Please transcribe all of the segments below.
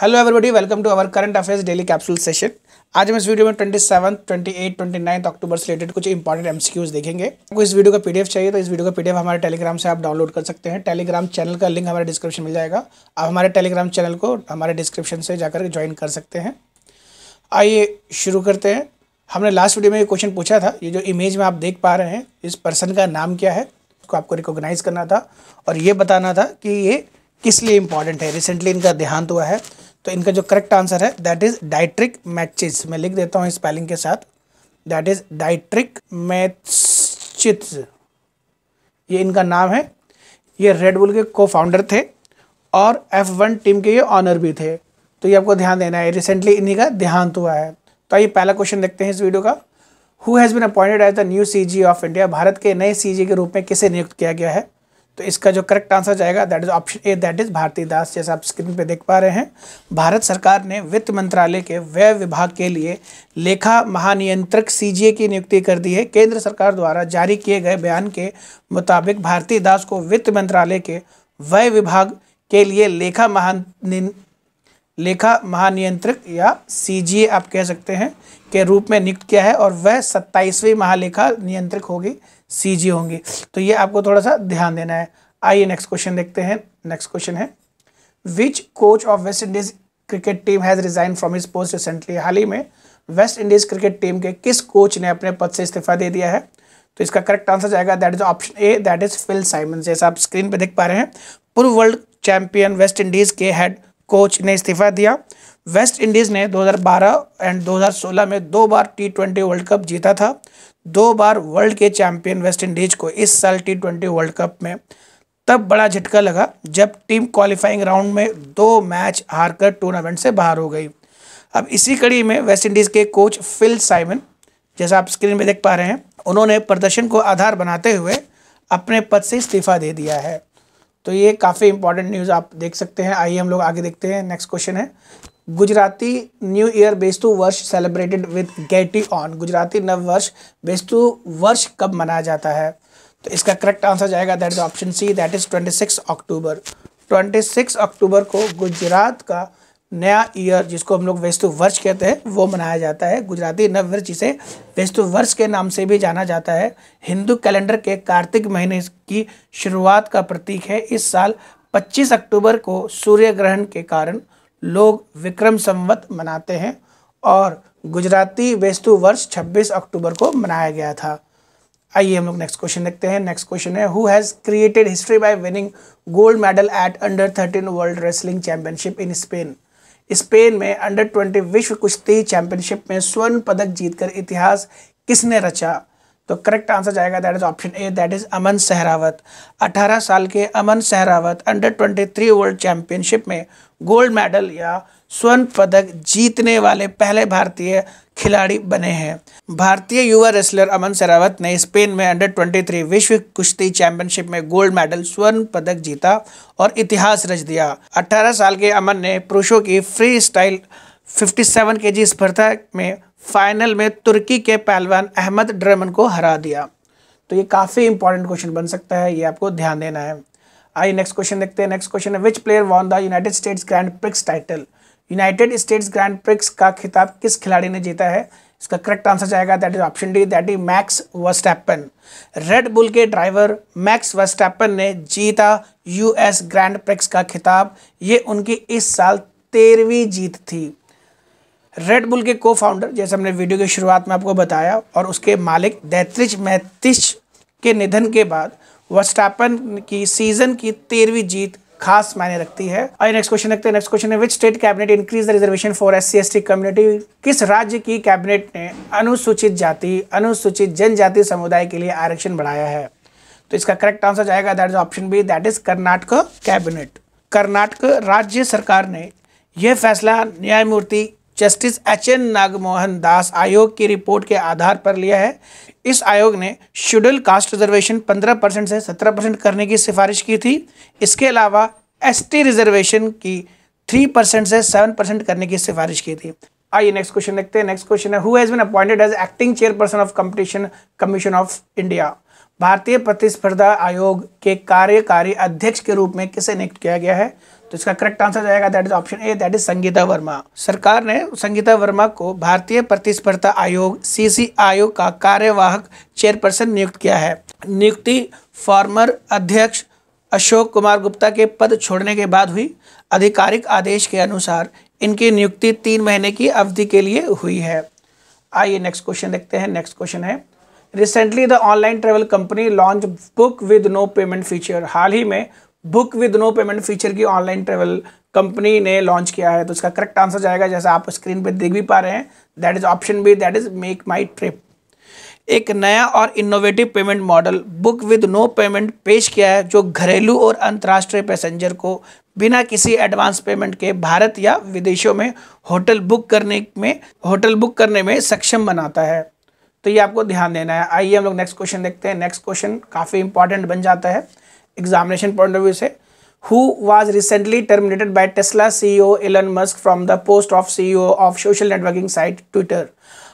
hello everybody welcome to our current affairs daily capsule session आज हम इस video में twenty seven twenty eight twenty ninth October से रिलेटेड कुछ इंपॉर्टेंट एमसीक्यूज देखेंगे आपको इस वीडियो का पीडीएफ चाहिए तो इस वीडियो का पीडीएफ हमारे टेलीग्राम से आप डाउनलोड कर सकते हैं टेलीग्राम चैनल का लिंक हमारे डिस्क्रिप्शन मिल जाएगा आप हमारे टेलीग्राम चैनल को हमारे डिस्क्रिप्शन से जाकर ज्वाइन कर सकते हैं आइए शुरू करते हैं हमने लास्ट वीडियो में ये क्वेश्चन पूछा था ये जो इमेज में आप देख पा रहे हैं इस पर्सन का नाम क्या है उसको आपको रिकोगनाइज़ करना था और ये बताना था कि ये किस लिए इम्पॉर्टेंट है रिसेंटली इनका देहांत हुआ है तो इनका जो करेक्ट आंसर है दैट इज डाइट्रिक मैचिज मैं लिख देता हूँ स्पेलिंग के साथ दैट इज डाइट्रिक मैचित ये इनका नाम है ये रेडबुल के को फाउंडर थे और एफ वन टीम के ये ऑनर भी थे तो ये आपको ध्यान देना है रिसेंटली इन्हीं का देहांत हुआ है तो आइए पहला क्वेश्चन देखते हैं इस वीडियो का who has been appointed as the new C of India भारत के नए सी के रूप में किसे नियुक्त किया गया है तो इसका जो करेक्ट आंसर जाएगा that is option A that is Bharati Das जैसा आप स्क्रीन पे देख पा रहे हैं भारत सरकार ने वित्त मंत्रालय के व्यय विभाग के लिए लेखा महानियंत्रक सीजीए की नियुक्ति कर दी है केंद्र सरकार द्वारा जारी किए गए बयान के मुताबिक भारती दास को वित्त मंत्रालय के व्यय विभाग के लिए लेखा महान लेखा महानियंत्रक या सीजीए आप कह सकते हैं के रूप में नियुक्त किया है और वह सत्ताईसवीं महालेखा नियंत्रक होगी सीजी होंगी तो ये आपको थोड़ा सा ध्यान देना है आइए नेक्स्ट क्वेश्चन देखते हैं नेक्स्ट क्वेश्चन है which coach of West Indies cricket team has resign from his post recently हाल ही में वेस्ट इंडीज क्रिकेट टीम के किस कोच ने अपने पद से इस्तीफा दे दिया है तो इसका करेक्ट आंसर जाएगा that is option A that is Phil Simmons जैसा आप स्क्रीन पर देख पा रहे हैं पूर्व वर्ल्ड चैंपियन वेस्ट इंडीज के हेड कोच ने इस्तीफा दिया वेस्ट इंडीज़ ने 2012 एंड 2016 में दो बार टी ट्वेंटी वर्ल्ड कप जीता था दो बार वर्ल्ड के चैंपियन वेस्ट इंडीज़ को इस साल टी ट्वेंटी वर्ल्ड कप में तब बड़ा झटका लगा जब टीम क्वालिफाइंग राउंड में दो मैच हारकर टूर्नामेंट से बाहर हो गई अब इसी कड़ी में वेस्ट इंडीज़ के कोच फिल साइमन जैसा आप स्क्रीन में देख पा रहे हैं उन्होंने प्रदर्शन को आधार बनाते हुए अपने पद से इस्तीफा दे दिया है तो ये काफ़ी इंपॉर्टेंट न्यूज़ आप देख सकते हैं आइए हम लोग आगे देखते हैं नेक्स्ट क्वेश्चन है गुजराती न्यू ईयर बेस्तु वर्ष सेलिब्रेटेड विद गेटी ऑन गुजराती नव वर्ष बेस्तु वर्ष कब मनाया जाता है तो इसका करेक्ट आंसर जाएगा that is option C that is six October six October को गुजरात का नया ईयर जिसको हम लोग वैस्तु वर्ष कहते हैं वो मनाया जाता है गुजराती नववर्ष जिसे वैस्तु वर्ष के नाम से भी जाना जाता है हिंदू कैलेंडर के कार्तिक महीने की शुरुआत का प्रतीक है इस साल 25 अक्टूबर को सूर्य ग्रहण के कारण लोग विक्रम संवत मनाते हैं और गुजराती वैस्तु वर्ष 26 अक्टूबर को मनाया गया था आइए हम लोग नेक्स्ट क्वेश्चन देखते हैं नेक्स्ट क्वेश्चन है who has created history by winning gold medal at under thirteen world wrestling championship in Spain Spain में अंडर ट्वेंटी विश्व कुश्ती चैंपियनशिप में स्वर्ण पदक जीतकर इतिहास किसने रचा तो करेक्ट आंसर जाएगा that is option A that is Aman Sehrawat 18 साल के Aman Sehrawat under 23 world championship में गोल्ड मेडल या स्वर्ण पदक जीतने वाले पहले भारतीय खिलाड़ी बने हैं भारतीय युवा रेसलर अमन सरावत ने स्पेन में अंडर 23 विश्व कुश्ती चैंपियनशिप में गोल्ड मेडल स्वर्ण पदक जीता और इतिहास रच दिया 18 साल के अमन ने पुरुषों की फ्री स्टाइल 57 जी स्पर्धा में फाइनल में तुर्की के पहलवान अहमद ड्रमन को हरा दिया तो ये काफ़ी इंपॉर्टेंट क्वेश्चन बन सकता है ये आपको ध्यान देना है आइए नेक्स्ट क्वेश्चन देखते हैं नेक्स्ट क्वेश्चन है which player won the United States Grand Prix title United States Grand Prix का खिताब किस खिलाड़ी ने जीता है इसका करेक्ट आंसर जाएगा that is option D that is Max Verstappen Red Bull के ड्राइवर मैक्स वस्टैपन ने जीता यूएस ग्रैंड प्रिक्स का खिताब ये उनकी इस साल तेरहवीं जीत थी रेड बुल के को फाउंडर जैसे हमने वीडियो की शुरुआत में आपको बताया और उसके मालिक दैत्रिज मैतिश के निधन के बाद वस्टापन की सीजन की तेरहवीं जीत खास मायने रखती है आई नेक्स्ट क्वेश्चन देखते हैं नेक्स्ट क्वेश्चन है which state cabinet increase the reservation for S C community किस राज्य की कैबिनेट ने अनुसूचित जाति अनुसूचित जनजाति समुदाय के लिए आरक्षण बढ़ाया है तो इसका करेक्ट आंसर जाएगा that is option B that is Karnataka cabinet Karnataka राज्य सरकार ने यह फैसला न्यायमूर्ति justice H N Nagamohan Das आयोग की रिपोर्ट के आधार पर लिया है इस आयोग ने शेड्यूल कास्ट रिजर्वेशन 15 परसेंट से 17 परसेंट करने की सिफारिश की थी इसके अलावा एसटी रिजर्वेशन की थ्री परसेंट से सेवन परसेंट करने की सिफारिश की थी आइए नेक्स्ट क्वेश्चन देखते हैं नेक्स्ट क्वेश्चन है who has been appointed as acting chairperson of Competition Commission of India भारतीय प्रतिस्पर्धा आयोग के कार्यकारी अध्यक्ष के रूप में किसे नियुक्त किया गया है तो इसका करेक्ट आंसर जाएगा that is option A that is Sangeeta Verma सरकार ने संगीता वर्मा को भारतीय प्रतिस्पर्धा आयोग सी आयोग का कार्यवाहक चेयरपर्सन नियुक्त किया है नियुक्ति फॉर्मर अध्यक्ष अशोक कुमार गुप्ता के पद छोड़ने के बाद हुई आधिकारिक आदेश के अनुसार इनकी नियुक्ति तीन महीने की अवधि के लिए हुई है आइए नेक्स्ट क्वेश्चन देखते हैं नेक्स्ट क्वेश्चन है recently the online travel company launch book with no payment feature हाल ही में book with no payment feature की ऑनलाइन ट्रेवल कंपनी ने लॉन्च किया है तो इसका करेक्ट आंसर जाएगा जैसा आप स्क्रीन पर देख भी पा रहे हैं that is option B that is MakeMyTrip एक नया और innovative payment model book with no payment पेश किया है जो घरेलू और अंतर्राष्ट्रीय पैसेंजर को बिना किसी एडवांस पेमेंट के भारत या विदेशों में होटल बुक करने में होटल बुक करने में सक्षम बनाता है तो ये आपको ध्यान देना है आइए हम लोग नेक्स्ट क्वेश्चन देखते हैं नेक्स्ट क्वेश्चन काफ़ी इंपॉर्टेंट बन जाता है एग्जामिनेशन पॉइंट ऑफ व्यू से who was recently terminated by Tesla CEO Elon Musk from the post of CEO of social networking site Twitter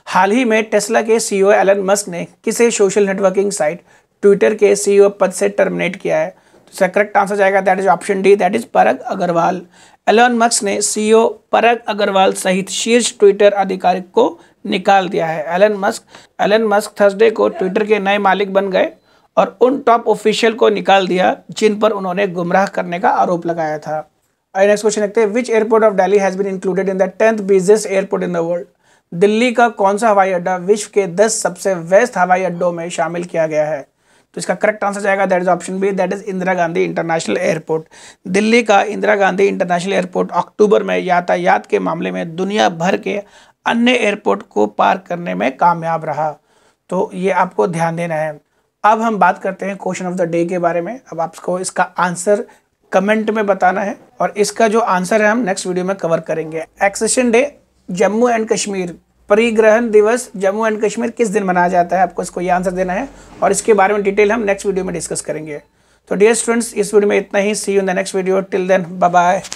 हाल ही में टेस्ला के सीईओ एलन मस्क ने किसे सोशल नेटवर्किंग साइट ट्विटर के CEO पद से टर्मिनेट किया है तो इसका करेक्ट आंसर जाएगा that is option D that is Parag Agrawal Elon Musk ने सीईओ परग अग्रवाल सहित शीर्ष ट्विटर अधिकारिक को निकाल दिया है Elon Musk Elon Musk Thursday को ट्विटर के नए मालिक बन गए और उन टॉप ऑफिशियल को निकाल दिया जिन पर उन्होंने गुमराह करने का आरोप लगाया था नेक्स्ट क्वेश्चन देखते हैं which airport of Delhi has been included in the tenth business airport in the world Delhi का कौन सा हवाई अड्डा विश्व के 10 सबसे व्यस्त हवाई अड्डों में शामिल किया गया है तो इसका करेक्ट आंसर जाएगा that is option B that is Indira Gandhi international airport Delhi का इंदिरा गांधी इंटरनेशनल एयरपोर्ट अक्टूबर में यातायात के मामले में दुनिया भर के अन्य एयरपोर्ट को पार करने में कामयाब रहा तो ये आपको ध्यान देना है अब हम बात करते हैं क्वेश्चन ऑफ द डे के बारे में अब आपको इसका आंसर कमेंट में बताना है और इसका जो आंसर है हम नेक्स्ट वीडियो में कवर करेंगे accession day Jammu and Kashmir परिग्रहण दिवस जम्मू एंड कश्मीर किस दिन मनाया जाता है आपको इसको ये आंसर देना है और इसके बारे में डिटेल हम नेक्स्ट वीडियो में डिस्कस करेंगे तो डियर स्टूडेंट्स इस वीडियो में इतना ही see you in the next video till then bye